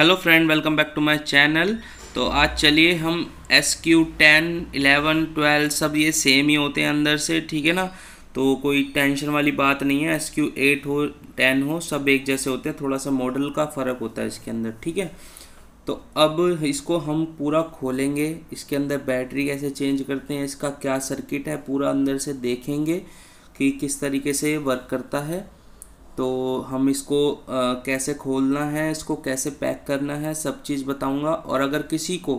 hello friend welcome back to my channel तो आज चलिए हम S Q ten eleven twelve सब ये सेम ही होते हैं अंदर से ठीक है ना तो कोई टेंशन वाली बात नहीं है एस क्यू एट हो टेन हो सब एक जैसे होते हैं थोड़ा सा मॉडल का फ़र्क होता है इसके अंदर ठीक है तो अब इसको हम पूरा खोलेंगे इसके अंदर बैटरी कैसे चेंज करते हैं इसका क्या सर्किट है पूरा अंदर से देखेंगे कि किस तरीके से वर्क करता है तो हम इसको आ, कैसे खोलना है इसको कैसे पैक करना है सब चीज़ बताऊंगा और अगर किसी को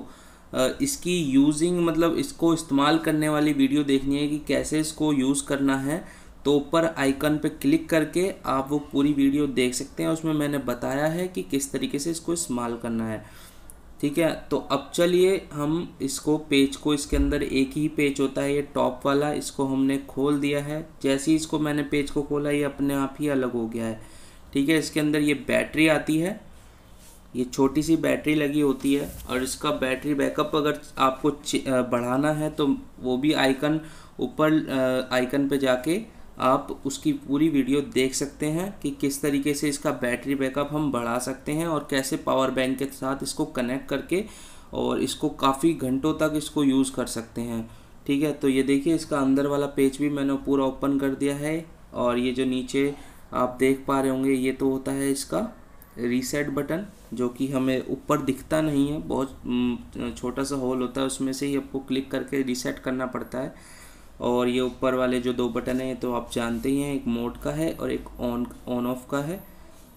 आ, इसकी यूजिंग मतलब इसको इस्तेमाल करने वाली वीडियो देखनी है कि कैसे इसको यूज़ करना है तो ऊपर आइकन पे क्लिक करके आप वो पूरी वीडियो देख सकते हैं उसमें मैंने बताया है कि किस तरीके से इसको इस्तेमाल करना है ठीक है तो अब चलिए हम इसको पेज को इसके अंदर एक ही पेज होता है ये टॉप वाला इसको हमने खोल दिया है जैसे ही इसको मैंने पेज को खोला ये अपने आप ही अलग हो गया है ठीक है इसके अंदर ये बैटरी आती है ये छोटी सी बैटरी लगी होती है और इसका बैटरी बैकअप अगर आपको बढ़ाना है तो वो भी आइकन ऊपर आइकन पे जाके आप उसकी पूरी वीडियो देख सकते हैं कि किस तरीके से इसका बैटरी बैकअप हम बढ़ा सकते हैं और कैसे पावर बैंक के साथ इसको कनेक्ट करके और इसको काफ़ी घंटों तक इसको यूज़ कर सकते हैं ठीक है तो ये देखिए इसका अंदर वाला पेज भी मैंने पूरा ओपन कर दिया है और ये जो नीचे आप देख पा रहे होंगे ये तो होता है इसका रीसेट बटन जो कि हमें ऊपर दिखता नहीं है बहुत छोटा सा होल होता है उसमें से ही आपको क्लिक करके रीसेट करना पड़ता है और ये ऊपर वाले जो दो बटन हैं तो आप जानते ही हैं एक मोड का है और एक ऑन ऑन ऑफ का है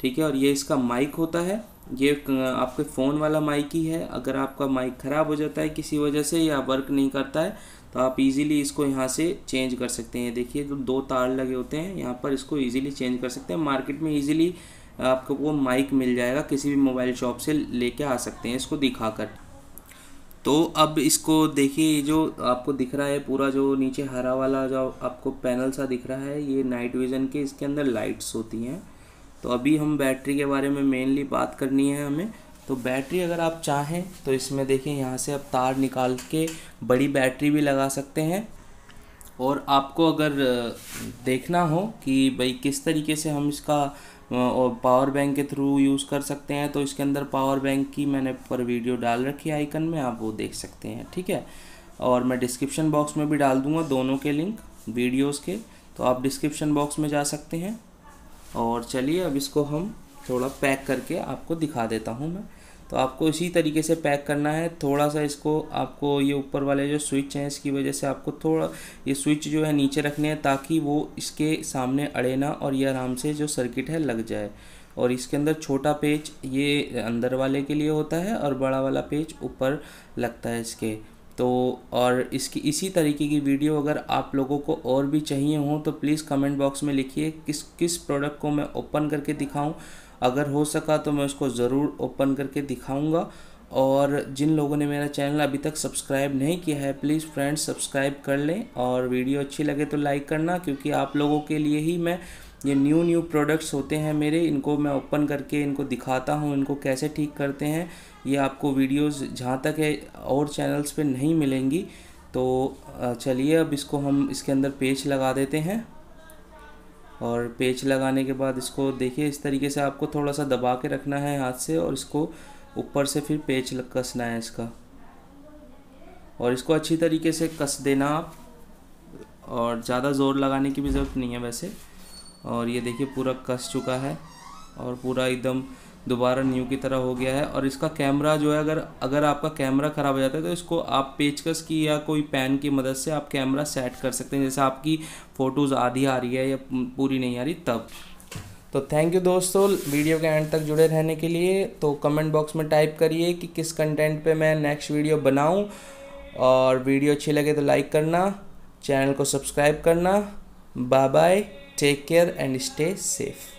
ठीक है और ये इसका माइक होता है ये आपके फ़ोन वाला माइक ही है अगर आपका माइक ख़राब हो जाता है किसी वजह से या वर्क नहीं करता है तो आप इजीली इसको यहाँ से चेंज कर सकते हैं देखिए तो दो तार लगे होते हैं यहाँ पर इसको इजीली चेंज कर सकते हैं मार्केट में इजीली आपको वो माइक मिल जाएगा किसी भी मोबाइल शॉप से लेके आ सकते हैं इसको दिखाकर तो अब इसको देखिए ये जो आपको दिख रहा है पूरा जो नीचे हरा वाला जो आपको पैनल सा दिख रहा है ये नाइट विज़न के इसके अंदर लाइट्स होती हैं तो अभी हम बैटरी के बारे में मेनली बात करनी है हमें तो बैटरी अगर आप चाहें तो इसमें देखें यहाँ से आप तार निकाल के बड़ी बैटरी भी लगा सकते हैं और आपको अगर देखना हो कि भाई किस तरीके से हम इसका और पावर बैंक के थ्रू यूज़ कर सकते हैं तो इसके अंदर पावर बैंक की मैंने पर वीडियो डाल रखी है आइकन में आप वो देख सकते हैं ठीक है और मैं डिस्क्रिप्शन बॉक्स में भी डाल दूंगा दोनों के लिंक वीडियोज़ के तो आप डिस्क्रिप्शन बॉक्स में जा सकते हैं और चलिए अब इसको हम थोड़ा पैक करके आपको दिखा देता हूँ मैं तो आपको इसी तरीके से पैक करना है थोड़ा सा इसको आपको ये ऊपर वाले जो स्विच हैं इसकी वजह से आपको थोड़ा ये स्विच जो है नीचे रखने हैं ताकि वो इसके सामने अड़े ना और ये आराम से जो सर्किट है लग जाए और इसके अंदर छोटा पेच ये अंदर वाले के लिए होता है और बड़ा वाला पेच ऊपर लगता है इसके तो और इसकी इसी तरीके की वीडियो अगर आप लोगों को और भी चाहिए हो तो प्लीज़ कमेंट बॉक्स में लिखिए किस किस प्रोडक्ट को मैं ओपन करके दिखाऊं अगर हो सका तो मैं उसको ज़रूर ओपन करके दिखाऊंगा और जिन लोगों ने मेरा चैनल अभी तक सब्सक्राइब नहीं किया है प्लीज़ फ्रेंड्स सब्सक्राइब कर लें और वीडियो अच्छी लगे तो लाइक करना क्योंकि आप लोगों के लिए ही मैं ये न्यू न्यू प्रोडक्ट्स होते हैं मेरे इनको मैं ओपन करके इनको दिखाता हूँ इनको कैसे ठीक करते हैं ये आपको वीडियोस जहाँ तक है और चैनल्स पे नहीं मिलेंगी तो चलिए अब इसको हम इसके अंदर पेज लगा देते हैं और पेच लगाने के बाद इसको देखिए इस तरीके से आपको थोड़ा सा दबा के रखना है हाथ से और इसको ऊपर से फिर पेच कसना है इसका और इसको अच्छी तरीके से कस देना आप और ज़्यादा ज़ोर लगाने की भी ज़रूरत नहीं है वैसे और ये देखिए पूरा कस चुका है और पूरा एकदम दोबारा न्यू की तरह हो गया है और इसका कैमरा जो है अगर अगर आपका कैमरा ख़राब हो जाता है तो इसको आप पेचकस की या कोई पैन की मदद से आप कैमरा सेट कर सकते हैं जैसे आपकी फ़ोटोज़ आधी आ रही है या पूरी नहीं आ रही तब तो थैंक यू दोस्तों वीडियो के एंड तक जुड़े रहने के लिए तो कमेंट बॉक्स में टाइप करिए कि किस कंटेंट पे मैं नेक्स्ट वीडियो बनाऊं और वीडियो अच्छी लगे तो लाइक करना चैनल को सब्सक्राइब करना bye bye take care and stay safe